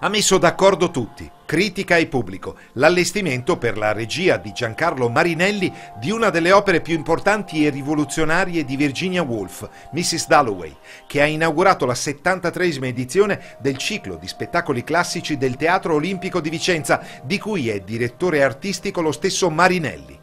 ha messo d'accordo tutti, critica e pubblico, l'allestimento per la regia di Giancarlo Marinelli di una delle opere più importanti e rivoluzionarie di Virginia Woolf, Mrs. Dalloway, che ha inaugurato la 73esima edizione del ciclo di spettacoli classici del Teatro Olimpico di Vicenza, di cui è direttore artistico lo stesso Marinelli.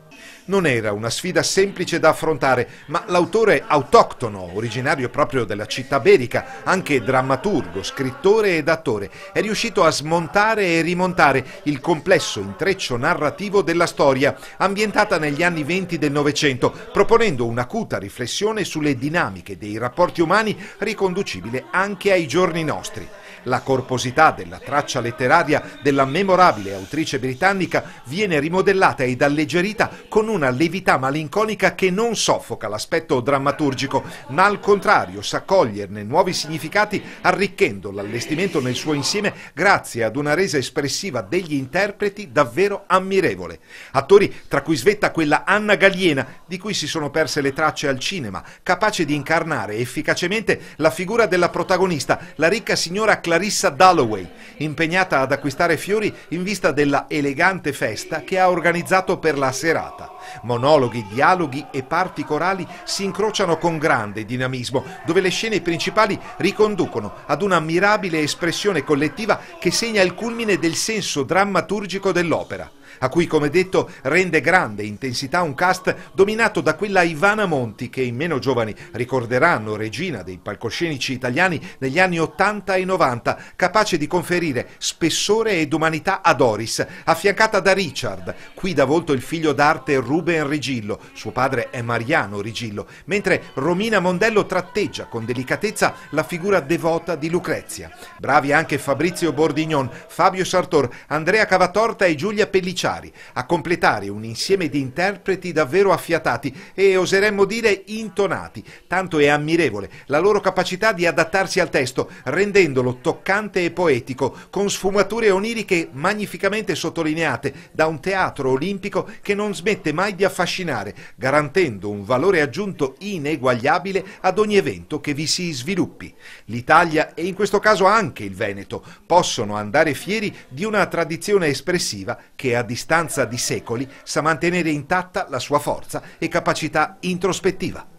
Non era una sfida semplice da affrontare, ma l'autore autoctono, originario proprio della città berica, anche drammaturgo, scrittore ed attore, è riuscito a smontare e rimontare il complesso intreccio narrativo della storia, ambientata negli anni 20 del Novecento, proponendo un'acuta riflessione sulle dinamiche dei rapporti umani riconducibile anche ai giorni nostri. La corposità della traccia letteraria della memorabile autrice britannica viene rimodellata ed alleggerita con una levità malinconica che non soffoca l'aspetto drammaturgico, ma al contrario sa coglierne nuovi significati arricchendo l'allestimento nel suo insieme grazie ad una resa espressiva degli interpreti davvero ammirevole. Attori tra cui svetta quella Anna Galliena di cui si sono perse le tracce al cinema, capace di incarnare efficacemente la figura della protagonista, la ricca signora Clarissa Dalloway, impegnata ad acquistare fiori in vista della elegante festa che ha organizzato per la serata. Monologhi, dialoghi e parti corali si incrociano con grande dinamismo, dove le scene principali riconducono ad un'ammirabile espressione collettiva che segna il culmine del senso drammaturgico dell'opera a cui come detto rende grande intensità un cast dominato da quella Ivana Monti che i meno giovani ricorderanno regina dei palcoscenici italiani negli anni 80 e 90, capace di conferire spessore ed umanità a Doris, affiancata da Richard, qui da volto il figlio d'arte Ruben Rigillo, suo padre è Mariano Rigillo, mentre Romina Mondello tratteggia con delicatezza la figura devota di Lucrezia. Bravi anche Fabrizio Bordignon, Fabio Sartor, Andrea Cavatorta e Giulia Pellicciani Cruciari a completare un insieme di interpreti davvero affiatati e oseremmo dire intonati, tanto è ammirevole la loro capacità di adattarsi al testo, rendendolo toccante e poetico, con sfumature oniriche magnificamente sottolineate da un teatro olimpico che non smette mai di affascinare, garantendo un valore aggiunto ineguagliabile ad ogni evento che vi si sviluppi. L'Italia e in questo caso anche il Veneto possono andare fieri di una tradizione espressiva che ha di distanza di secoli sa mantenere intatta la sua forza e capacità introspettiva.